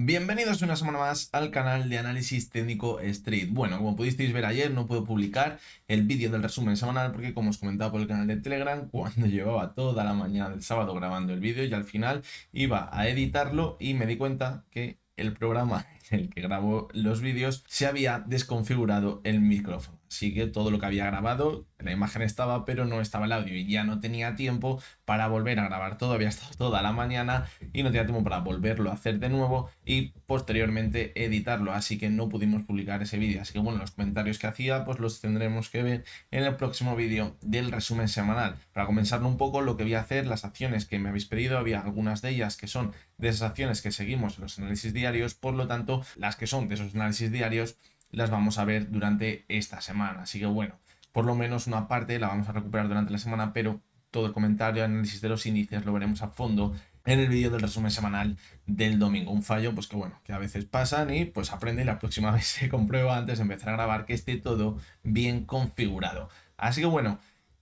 Bienvenidos una semana más al canal de análisis técnico Street. Bueno, como pudisteis ver ayer, no puedo publicar el vídeo del resumen semanal porque como os comentaba por el canal de Telegram, cuando llevaba toda la mañana del sábado grabando el vídeo y al final iba a editarlo y me di cuenta que el programa en el que grabo los vídeos se había desconfigurado el micrófono. Sigue que todo lo que había grabado, la imagen estaba, pero no estaba el audio y ya no tenía tiempo para volver a grabar todo. Había estado toda la mañana y no tenía tiempo para volverlo a hacer de nuevo y posteriormente editarlo. Así que no pudimos publicar ese vídeo. Así que bueno, los comentarios que hacía, pues los tendremos que ver en el próximo vídeo del resumen semanal. Para comenzarlo un poco, lo que voy a hacer, las acciones que me habéis pedido, había algunas de ellas que son de esas acciones que seguimos en los análisis diarios. Por lo tanto, las que son de esos análisis diarios las vamos a ver durante esta semana. Así que bueno, por lo menos una parte la vamos a recuperar durante la semana, pero todo el comentario, análisis de los índices lo veremos a fondo en el vídeo del resumen semanal del domingo. Un fallo, pues que bueno, que a veces pasan y pues aprende y la próxima vez se comprueba antes de empezar a grabar que esté todo bien configurado. Así que bueno,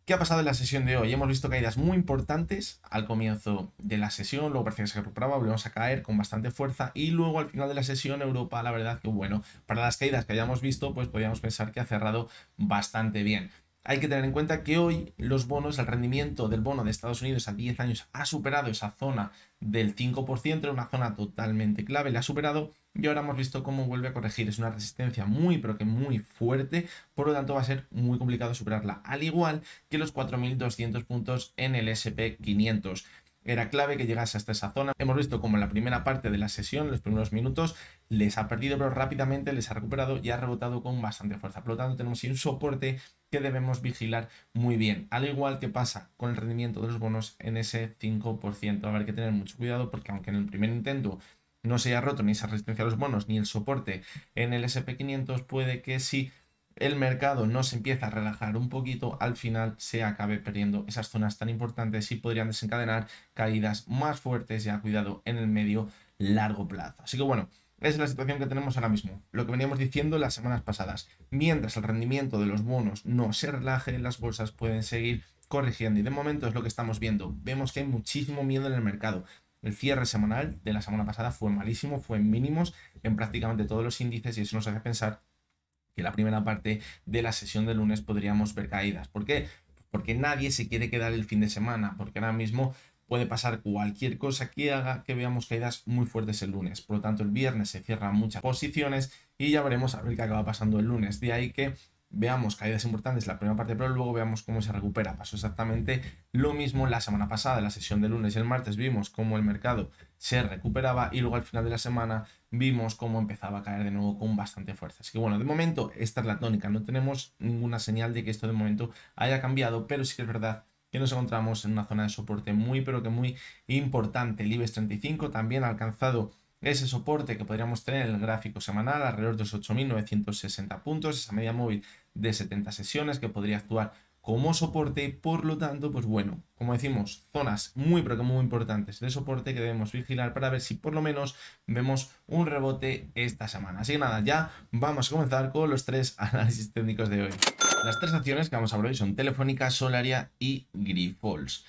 ¿Qué ha pasado en la sesión de hoy? Hemos visto caídas muy importantes al comienzo de la sesión, luego parecía que se recuperaba, volvemos a caer con bastante fuerza y luego al final de la sesión Europa, la verdad que bueno, para las caídas que hayamos visto, pues podríamos pensar que ha cerrado bastante bien. Hay que tener en cuenta que hoy los bonos, el rendimiento del bono de Estados Unidos a 10 años ha superado esa zona del 5%, era una zona totalmente clave, la ha superado y ahora hemos visto cómo vuelve a corregir. Es una resistencia muy, pero que muy fuerte, por lo tanto va a ser muy complicado superarla, al igual que los 4.200 puntos en el SP500. Era clave que llegase hasta esa zona. Hemos visto como en la primera parte de la sesión, los primeros minutos, les ha perdido, pero rápidamente les ha recuperado y ha rebotado con bastante fuerza. Por lo tanto, tenemos un soporte que debemos vigilar muy bien. Al igual que pasa con el rendimiento de los bonos en ese 5%. Habrá que tener mucho cuidado porque aunque en el primer intento no se haya roto ni esa resistencia a los bonos ni el soporte en el SP500, puede que sí el mercado no se empieza a relajar un poquito, al final se acabe perdiendo esas zonas tan importantes y podrían desencadenar caídas más fuertes ya cuidado en el medio largo plazo. Así que bueno, es la situación que tenemos ahora mismo, lo que veníamos diciendo las semanas pasadas. Mientras el rendimiento de los bonos no se relaje, las bolsas pueden seguir corrigiendo y de momento es lo que estamos viendo. Vemos que hay muchísimo miedo en el mercado. El cierre semanal de la semana pasada fue malísimo, fue en mínimos en prácticamente todos los índices y eso nos hace pensar que la primera parte de la sesión de lunes podríamos ver caídas. ¿Por qué? Porque nadie se quiere quedar el fin de semana, porque ahora mismo puede pasar cualquier cosa que haga que veamos caídas muy fuertes el lunes. Por lo tanto, el viernes se cierran muchas posiciones y ya veremos a ver qué acaba pasando el lunes. De ahí que veamos caídas importantes la primera parte, pero luego veamos cómo se recupera. Pasó exactamente lo mismo la semana pasada, la sesión de lunes y el martes vimos cómo el mercado se recuperaba y luego al final de la semana vimos cómo empezaba a caer de nuevo con bastante fuerza. Así que bueno, de momento esta es la tónica, no tenemos ninguna señal de que esto de momento haya cambiado, pero sí que es verdad que nos encontramos en una zona de soporte muy pero que muy importante. El IBEX 35 también ha alcanzado ese soporte que podríamos tener en el gráfico semanal alrededor de los 8.960 puntos, esa media móvil de 70 sesiones que podría actuar como soporte por lo tanto, pues bueno, como decimos, zonas muy pero que muy importantes de soporte que debemos vigilar para ver si por lo menos vemos un rebote esta semana. Así que nada, ya vamos a comenzar con los tres análisis técnicos de hoy. Las tres acciones que vamos a ver son Telefónica, Solaria y Grifols.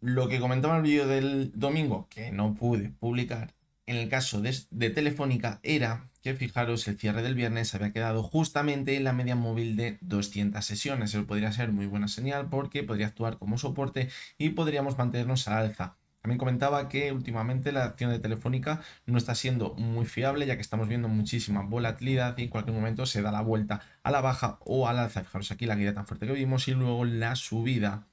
Lo que comentaba en el vídeo del domingo, que no pude publicar, en el caso de, Telefónica era que, fijaros, el cierre del viernes había quedado justamente en la media móvil de 200 sesiones. Eso podría ser muy buena señal porque podría actuar como soporte y podríamos mantenernos al alza. También comentaba que últimamente la acción de Telefónica no está siendo muy fiable ya que estamos viendo muchísima volatilidad y en cualquier momento se da la vuelta a la baja o al alza. Fijaros aquí la guía tan fuerte que vimos y luego la subida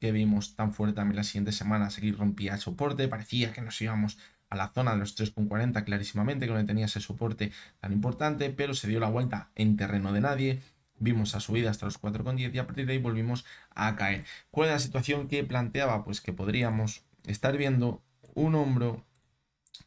que vimos tan fuerte también la siguiente semana. Aquí rompía el soporte, parecía que nos íbamos a la zona de los 3,40 clarísimamente, que no tenía ese soporte tan importante, pero se dio la vuelta en terreno de nadie, vimos a subida hasta los 4,10 y a partir de ahí volvimos a caer. ¿Cuál es la situación que planteaba? Pues que podríamos estar viendo un hombro,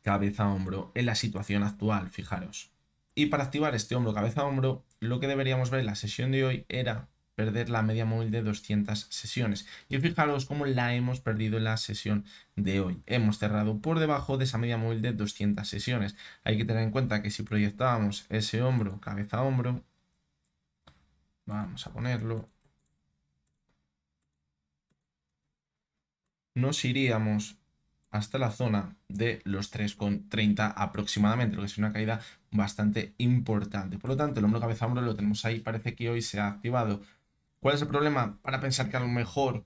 cabeza a hombro, en la situación actual, fijaros. Y para activar este hombro, cabeza a hombro, lo que deberíamos ver en la sesión de hoy era perder la media móvil de 200 sesiones. Y fijaros cómo la hemos perdido en la sesión de hoy. Hemos cerrado por debajo de esa media móvil de 200 sesiones. Hay que tener en cuenta que si proyectábamos ese hombro, cabeza a hombro, vamos a ponerlo, nos iríamos hasta la zona de los 3,30 aproximadamente, lo que es una caída bastante importante. Por lo tanto, el hombro cabeza hombro lo tenemos ahí, parece que hoy se ha activado ¿Cuál es el problema? Para pensar que a lo mejor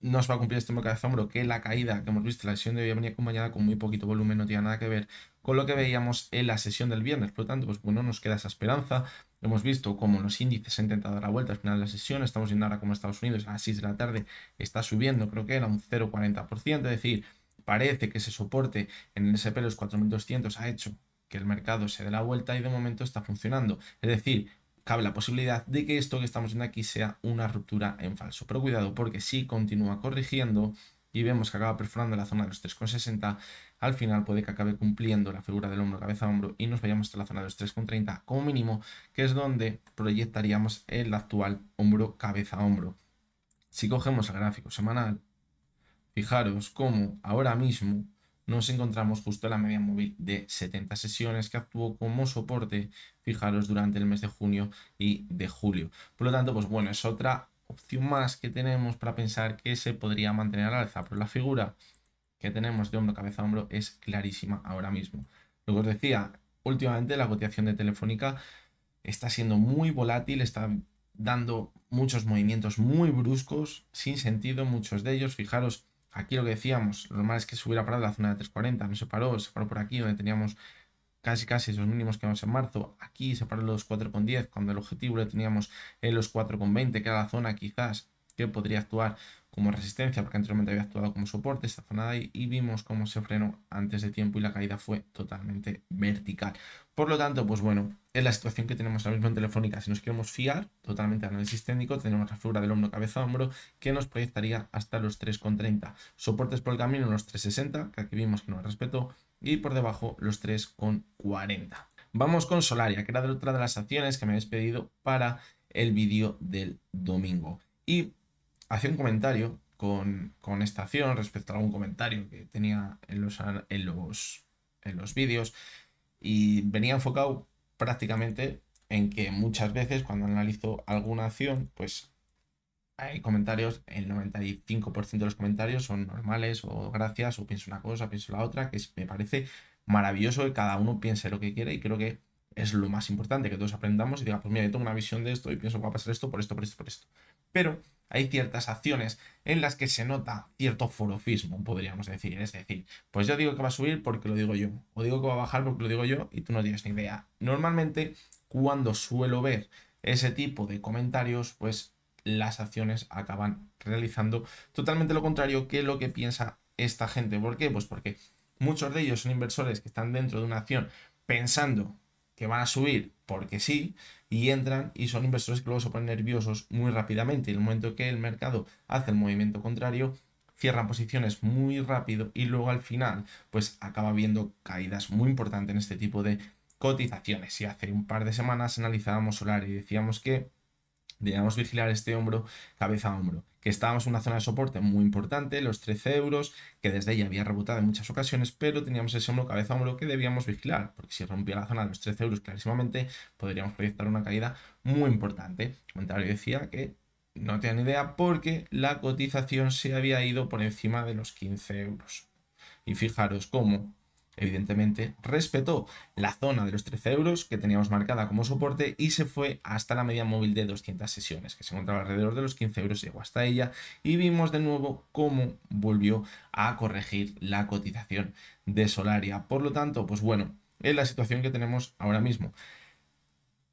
no se va a cumplir este mercado de hombro que la caída que hemos visto, la sesión de hoy venía acompañada con muy poquito volumen, no tiene nada que ver con lo que veíamos en la sesión del viernes. Por lo tanto, pues bueno, nos queda esa esperanza. Hemos visto cómo los índices han intentado dar la vuelta al final de la sesión. Estamos viendo ahora como Estados Unidos a las 6 de la tarde está subiendo, creo que era un 0,40%. Es decir, parece que ese soporte en el SP, los 4.200, ha hecho que el mercado se dé la vuelta y de momento está funcionando. Es decir, cabe la posibilidad de que esto que estamos viendo aquí sea una ruptura en falso. Pero cuidado porque si continúa corrigiendo y vemos que acaba perforando la zona de los 3,60, al final puede que acabe cumpliendo la figura del hombro, cabeza a hombro y nos vayamos hasta la zona de los 3,30 como mínimo, que es donde proyectaríamos el actual hombro, cabeza a hombro. Si cogemos el gráfico semanal, fijaros cómo ahora mismo nos encontramos justo en la media móvil de 70 sesiones que actuó como soporte, fijaros, durante el mes de junio y de julio. Por lo tanto, pues bueno, es otra opción más que tenemos para pensar que se podría mantener al alza, pero la figura que tenemos de hombro, cabeza a hombro es clarísima ahora mismo. Lo que os decía, últimamente la cotización de Telefónica está siendo muy volátil, está dando muchos movimientos muy bruscos, sin sentido, muchos de ellos, fijaros, Aquí lo que decíamos, lo normal es que se hubiera parado la zona de 3.40, no se paró, se paró por aquí donde teníamos casi casi los mínimos que vamos en marzo. Aquí se paró los 4.10 cuando el objetivo lo teníamos en los 4.20, que era la zona quizás que podría actuar como resistencia, porque anteriormente había actuado como soporte esta zona ahí, y vimos cómo se frenó antes de tiempo y la caída fue totalmente vertical. Por lo tanto, pues bueno, es la situación que tenemos ahora mismo en Telefónica. Si nos queremos fiar totalmente al análisis técnico, tenemos la figura del hombro cabeza hombro que nos proyectaría hasta los 3,30. Soportes por el camino los 3,60, que aquí vimos que no respetó, y por debajo los 3,40. Vamos con Solaria, que era de otra de las acciones que me habéis pedido para el vídeo del domingo. Y hacía un comentario con, esta acción, respecto a algún comentario que tenía en los, en los, en los vídeos y venía enfocado prácticamente en que muchas veces cuando analizo alguna acción, pues hay comentarios, el 95% de los comentarios son normales o gracias o pienso una cosa, pienso la otra, que me parece maravilloso que cada uno piense lo que quiere y creo que es lo más importante, que todos aprendamos y diga, pues mira, yo tengo una visión de esto y pienso que va a pasar esto por esto, por esto, por esto. Pero hay ciertas acciones en las que se nota cierto forofismo, podríamos decir. Es decir, pues yo digo que va a subir porque lo digo yo, o digo que va a bajar porque lo digo yo y tú no tienes ni idea. Normalmente, cuando suelo ver ese tipo de comentarios, pues las acciones acaban realizando totalmente lo contrario que lo que piensa esta gente. ¿Por qué? Pues porque muchos de ellos son inversores que están dentro de una acción pensando que van a subir porque sí, y entran y son inversores que luego se ponen nerviosos muy rápidamente. Y en el momento que el mercado hace el movimiento contrario, cierran posiciones muy rápido y luego al final, pues acaba habiendo caídas muy importantes en este tipo de cotizaciones. Y hace un par de semanas analizábamos Solar y decíamos que debíamos vigilar este hombro, cabeza a hombro, que estábamos en una zona de soporte muy importante, los 13 euros, que desde ella había rebotado en muchas ocasiones, pero teníamos ese hombro, cabeza a hombro que debíamos vigilar, porque si rompía la zona de los 13 euros clarísimamente, podríamos proyectar una caída muy importante. El comentario decía que no tenía ni idea porque la cotización se había ido por encima de los 15 euros. Y fijaros cómo evidentemente, respetó la zona de los 13 euros que teníamos marcada como soporte y se fue hasta la media móvil de 200 sesiones, que se encontraba alrededor de los 15 euros, llegó hasta ella y vimos de nuevo cómo volvió a corregir la cotización de Solaria. Por lo tanto, pues bueno, es la situación que tenemos ahora mismo.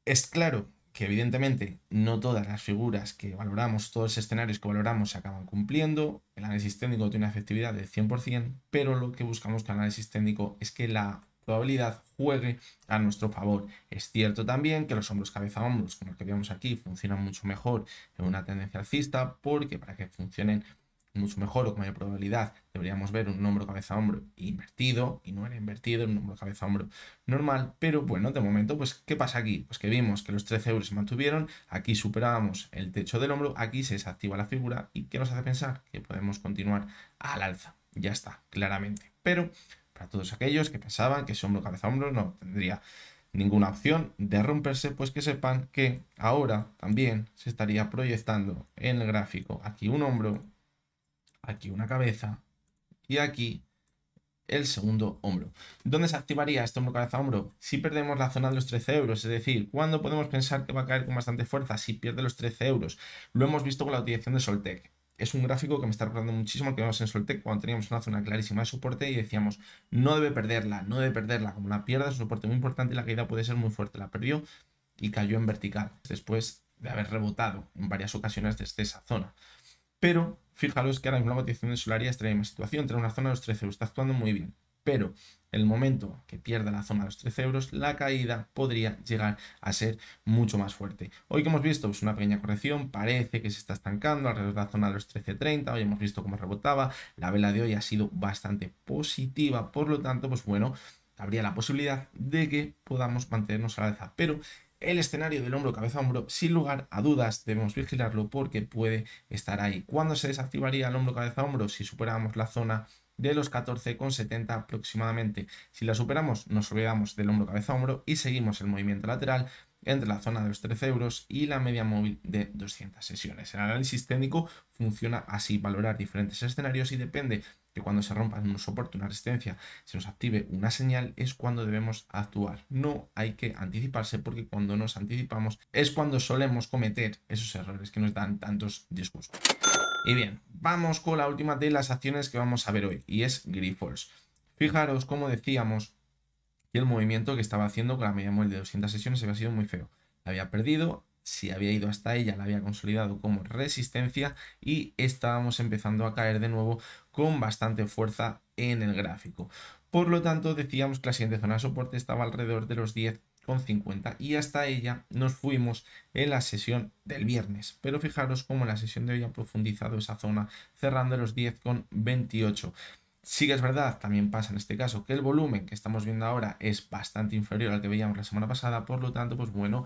Es claro que evidentemente no todas las figuras que valoramos, todos los escenarios que valoramos se acaban cumpliendo, el análisis técnico tiene una efectividad del 100%, pero lo que buscamos con el análisis técnico es que la probabilidad juegue a nuestro favor. Es cierto también que los hombros cabeza hombros, como el que vemos aquí, funcionan mucho mejor en una tendencia alcista, porque para que funcionen mucho mejor o con mayor probabilidad deberíamos ver un hombro cabeza hombro invertido y no era invertido, un hombro cabeza hombro normal, pero bueno, de momento, pues ¿qué pasa aquí? Pues que vimos que los 13 euros se mantuvieron, aquí superábamos el techo del hombro, aquí se desactiva la figura y ¿qué nos hace pensar? Que podemos continuar al alza, ya está, claramente. Pero para todos aquellos que pensaban que ese hombro cabeza hombro no tendría ninguna opción de romperse, pues que sepan que ahora también se estaría proyectando en el gráfico aquí un hombro aquí una cabeza y aquí el segundo hombro. ¿Dónde se activaría este hombro cabeza hombro? Si perdemos la zona de los 13 euros, es decir, ¿cuándo podemos pensar que va a caer con bastante fuerza? Si pierde los 13 euros. Lo hemos visto con la utilización de Soltec. Es un gráfico que me está recordando muchísimo que vemos en Soltec cuando teníamos una zona clarísima de soporte y decíamos, no debe perderla, no debe perderla. Como la pierda es un soporte muy importante y la caída puede ser muy fuerte. La perdió y cayó en vertical después de haber rebotado en varias ocasiones desde esa zona. Pero Fijaros que ahora mismo la cotización de Solaria está en la situación, entre una zona de los 13 euros, está actuando muy bien. Pero el momento que pierda la zona de los 13 euros, la caída podría llegar a ser mucho más fuerte. Hoy que hemos visto pues una pequeña corrección, parece que se está estancando alrededor de la zona de los 13.30, hoy hemos visto cómo rebotaba, la vela de hoy ha sido bastante positiva, por lo tanto, pues bueno, habría la posibilidad de que podamos mantenernos a la alza. Pero el escenario del hombro cabeza hombro, sin lugar a dudas, debemos vigilarlo porque puede estar ahí. ¿Cuándo se desactivaría el hombro cabeza hombro? Si superamos la zona de los 14,70 aproximadamente. Si la superamos, nos olvidamos del hombro cabeza hombro y seguimos el movimiento lateral entre la zona de los 13 euros y la media móvil de 200 sesiones. El análisis técnico funciona así, valorar diferentes escenarios y depende que cuando se rompa un soporte, una resistencia, se nos active una señal, es cuando debemos actuar. No hay que anticiparse porque cuando nos anticipamos es cuando solemos cometer esos errores que nos dan tantos disgustos. Y bien, vamos con la última de las acciones que vamos a ver hoy y es Grifols. Fijaros, como decíamos, y el movimiento que estaba haciendo con la media móvil de 200 sesiones había sido muy feo. La había perdido, si había ido hasta ella la había consolidado como resistencia y estábamos empezando a caer de nuevo con bastante fuerza en el gráfico. Por lo tanto, decíamos que la siguiente zona de soporte estaba alrededor de los 10,50 y hasta ella nos fuimos en la sesión del viernes. Pero fijaros cómo la sesión de hoy ha profundizado esa zona cerrando los 10,28. Sí que es verdad, también pasa en este caso, que el volumen que estamos viendo ahora es bastante inferior al que veíamos la semana pasada, por lo tanto, pues bueno,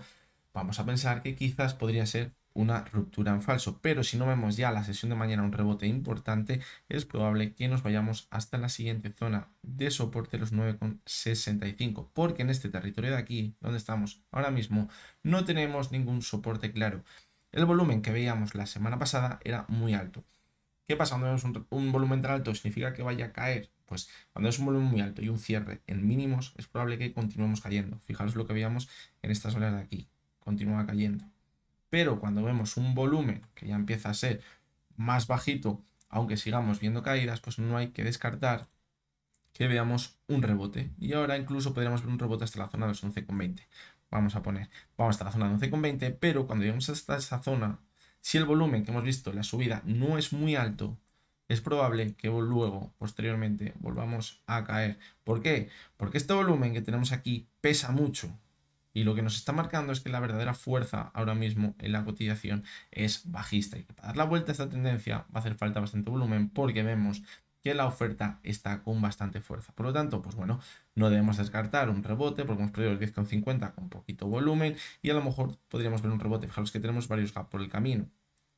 vamos a pensar que quizás podría ser una ruptura en falso, pero si no vemos ya la sesión de mañana un rebote importante, es probable que nos vayamos hasta la siguiente zona de soporte, los 9,65, porque en este territorio de aquí, donde estamos ahora mismo, no tenemos ningún soporte claro. El volumen que veíamos la semana pasada era muy alto. ¿Qué pasa cuando vemos un, volumen tan alto? ¿Significa que vaya a caer? Pues cuando es un volumen muy alto y un cierre en mínimos, es probable que continuemos cayendo. Fijaros lo que veíamos en estas olas de aquí. Continúa cayendo. Pero cuando vemos un volumen que ya empieza a ser más bajito, aunque sigamos viendo caídas, pues no hay que descartar que veamos un rebote. Y ahora incluso podríamos ver un rebote hasta la zona de los 11,20. Vamos a poner, vamos hasta la zona de 11,20, pero cuando llegamos hasta esa zona, si el volumen que hemos visto, la subida, no es muy alto, es probable que luego, posteriormente, volvamos a caer. ¿Por qué? Porque este volumen que tenemos aquí pesa mucho. Y lo que nos está marcando es que la verdadera fuerza ahora mismo en la cotización es bajista. Y para dar la vuelta a esta tendencia va a hacer falta bastante volumen porque vemos que la oferta está con bastante fuerza. Por lo tanto, pues bueno, no debemos descartar un rebote, porque hemos perdido el 10,50 con poquito volumen y a lo mejor podríamos ver un rebote. Fijaros que tenemos varios gaps por el camino.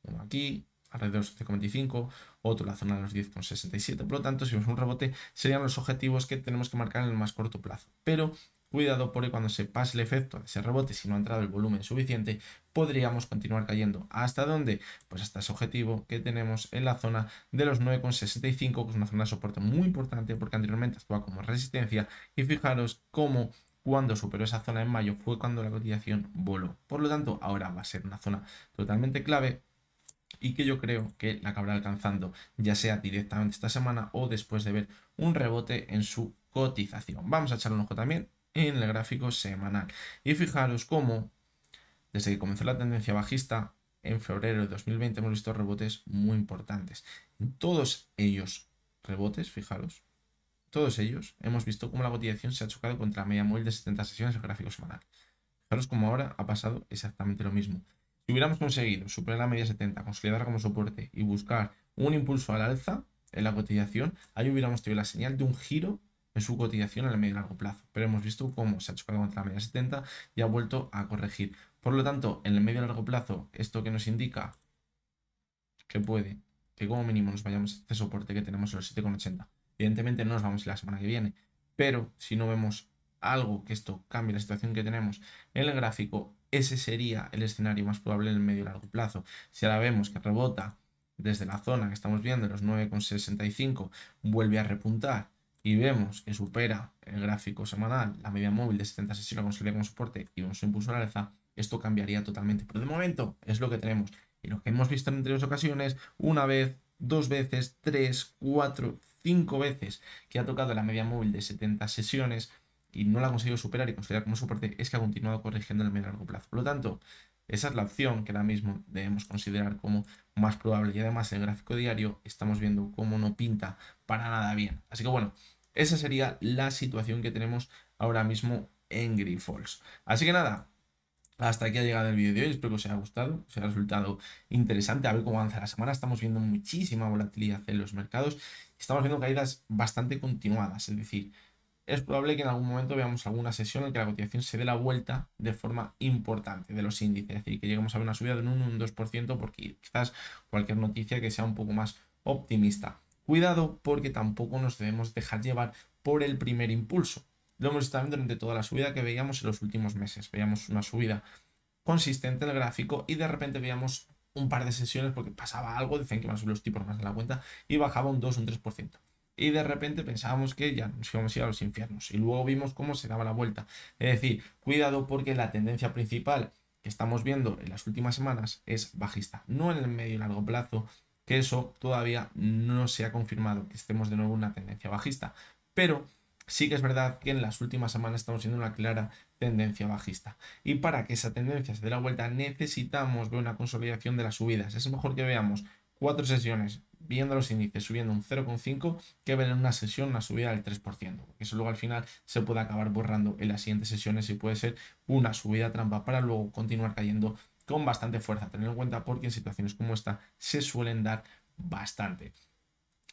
Uno aquí, alrededor de los 11,25, otro la zona de los 10,67. Por lo tanto, si vemos un rebote, serían los objetivos que tenemos que marcar en el más corto plazo. Pero Cuidado porque cuando se pase el efecto de ese rebote, si no ha entrado el volumen suficiente, podríamos continuar cayendo. ¿Hasta dónde? Pues hasta ese objetivo que tenemos en la zona de los 9,65, que es una zona de soporte muy importante porque anteriormente actuaba como resistencia. Y fijaros cómo cuando superó esa zona en mayo fue cuando la cotización voló. Por lo tanto, ahora va a ser una zona totalmente clave y que yo creo que la acabará alcanzando, ya sea directamente esta semana o después de ver un rebote en su cotización. Vamos a echar un ojo también en el gráfico semanal. Y fijaros cómo, desde que comenzó la tendencia bajista, en febrero de 2020 hemos visto rebotes muy importantes. En todos ellos, rebotes, fijaros, todos ellos hemos visto cómo la cotización se ha chocado contra la media móvil de 70 sesiones en el gráfico semanal. Fijaros cómo ahora ha pasado exactamente lo mismo. Si hubiéramos conseguido superar la media 70, consolidar como soporte y buscar un impulso al alza en la cotización, ahí hubiéramos tenido la señal de un giro en su cotización en el medio y largo plazo. Pero hemos visto cómo se ha chocado contra la media 70 y ha vuelto a corregir. Por lo tanto, en el medio y largo plazo, esto que nos indica que puede que como mínimo nos vayamos a este soporte que tenemos en los 7,80. Evidentemente no nos vamos a ir la semana que viene, pero si no vemos algo que esto cambie la situación que tenemos en el gráfico, ese sería el escenario más probable en el medio y largo plazo. Si ahora vemos que rebota desde la zona que estamos viendo, los 9,65, vuelve a repuntar y vemos que supera el gráfico semanal la media móvil de 70 sesiones considera como soporte y un su impulso al alza, esto cambiaría totalmente. Pero de momento es lo que tenemos. Y lo que hemos visto en anteriores ocasiones, una vez, dos veces, tres, cuatro, cinco veces que ha tocado la media móvil de 70 sesiones y no la ha conseguido superar y considerar como soporte, es que ha continuado corrigiendo en el medio largo plazo. Por lo tanto, esa es la opción que ahora mismo debemos considerar como más probable. Y además, el gráfico diario estamos viendo cómo no pinta para nada bien. Así que bueno, esa sería la situación que tenemos ahora mismo en Green Falls. Así que nada, hasta aquí ha llegado el vídeo de hoy, espero que os haya gustado, os haya resultado interesante, a ver cómo avanza la semana, estamos viendo muchísima volatilidad en los mercados, estamos viendo caídas bastante continuadas, es decir, es probable que en algún momento veamos alguna sesión en que la cotización se dé la vuelta de forma importante de los índices, es decir, que lleguemos a ver una subida de un 1 un 2% porque quizás cualquier noticia que sea un poco más optimista. Cuidado porque tampoco nos debemos dejar llevar por el primer impulso. Lo hemos estado viendo durante toda la subida que veíamos en los últimos meses. Veíamos una subida consistente en el gráfico y de repente veíamos un par de sesiones porque pasaba algo, decían que iban a subir los tipos más de la cuenta y bajaba un 2, un 3%. Y de repente pensábamos que ya nos íbamos a ir a los infiernos y luego vimos cómo se daba la vuelta. Es decir, cuidado porque la tendencia principal que estamos viendo en las últimas semanas es bajista, no en el medio y largo plazo, que eso todavía no se ha confirmado, que estemos de nuevo en una tendencia bajista. Pero sí que es verdad que en las últimas semanas estamos viendo una clara tendencia bajista. Y para que esa tendencia se dé la vuelta necesitamos ver una consolidación de las subidas. Es mejor que veamos cuatro sesiones viendo los índices subiendo un 0,5 que ver en una sesión una subida del 3%. Eso luego al final se puede acabar borrando en las siguientes sesiones y puede ser una subida trampa para luego continuar cayendo con bastante fuerza. Tener en cuenta porque en situaciones como esta se suelen dar bastante.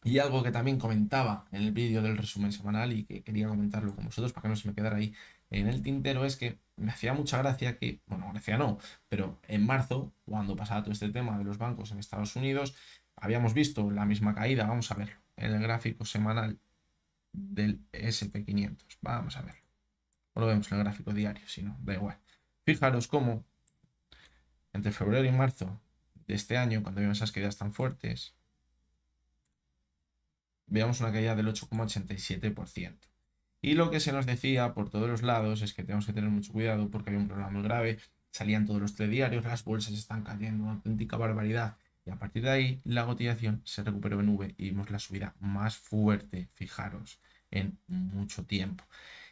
Y algo que también comentaba en el vídeo del resumen semanal y que quería comentarlo con vosotros para que no se me quedara ahí en el tintero es que me hacía mucha gracia que, bueno, gracia no, pero en marzo, cuando pasaba todo este tema de los bancos en Estados Unidos, habíamos visto la misma caída, vamos a verlo, en el gráfico semanal del SP500, vamos a verlo. O lo vemos en el gráfico diario, si no, da igual. Fijaros cómo entre febrero y marzo de este año, cuando vimos esas caídas tan fuertes, veamos una caída del 8,87%. Y lo que se nos decía por todos los lados es que tenemos que tener mucho cuidado porque hay un problema muy grave, salían todos los diarios, las bolsas están cayendo, una auténtica barbaridad. Y a partir de ahí, la cotización se recuperó en V y vimos la subida más fuerte, fijaros, en mucho tiempo.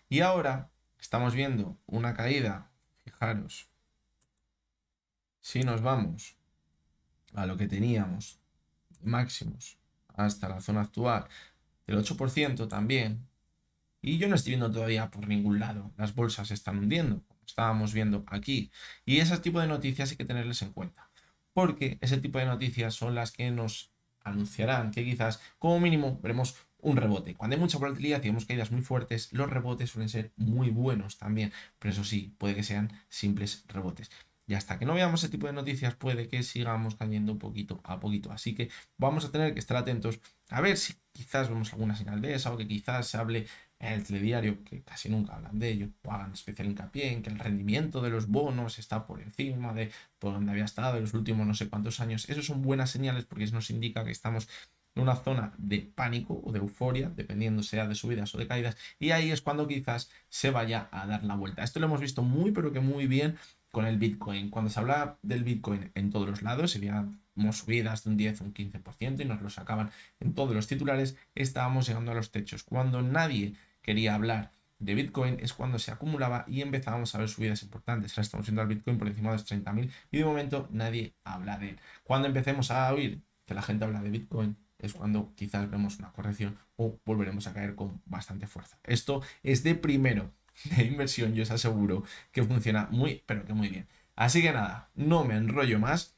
Y ahora estamos viendo una caída, fijaros, si nos vamos a lo que teníamos máximos hasta la zona actual del 8% también, y yo no estoy viendo todavía por ningún lado, las bolsas se están hundiendo, como estábamos viendo aquí, y ese tipo de noticias hay que tenerles en cuenta, porque ese tipo de noticias son las que nos anunciarán que quizás como mínimo veremos un rebote. Cuando hay mucha volatilidad y vemos caídas muy fuertes, los rebotes suelen ser muy buenos también, pero eso sí, puede que sean simples rebotes y hasta que no veamos ese tipo de noticias puede que sigamos cayendo poquito a poquito. Así que vamos a tener que estar atentos a ver si quizás vemos alguna señal de esa o que quizás se hable en el telediario, que casi nunca hablan de ello, o hagan especial hincapié en que el rendimiento de los bonos está por encima de por donde había estado en los últimos no sé cuántos años. Esas son buenas señales porque eso nos indica que estamos en una zona de pánico o de euforia, dependiendo sea de subidas o de caídas, y ahí es cuando quizás se vaya a dar la vuelta. Esto lo hemos visto muy, pero que muy bien con el Bitcoin. Cuando se hablaba del Bitcoin en todos los lados, veíamos subidas de un 10 o un 15% y nos lo sacaban en todos los titulares, estábamos llegando a los techos. Cuando nadie quería hablar de Bitcoin es cuando se acumulaba y empezábamos a ver subidas importantes. Ahora estamos viendo al Bitcoin por encima de los 30.000 y de momento nadie habla de él. Cuando empecemos a oír que la gente habla de Bitcoin, es cuando quizás vemos una corrección o volveremos a caer con bastante fuerza. Esto es de primero de inversión, yo os aseguro que funciona muy, pero que muy bien. Así que nada, no me enrollo más.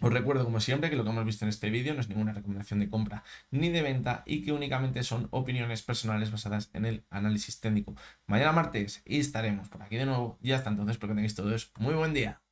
Os recuerdo como siempre que lo que hemos visto en este vídeo no es ninguna recomendación de compra ni de venta y que únicamente son opiniones personales basadas en el análisis técnico. Mañana martes estaremos por aquí de nuevo y hasta entonces, porque tenéis todos muy buen día.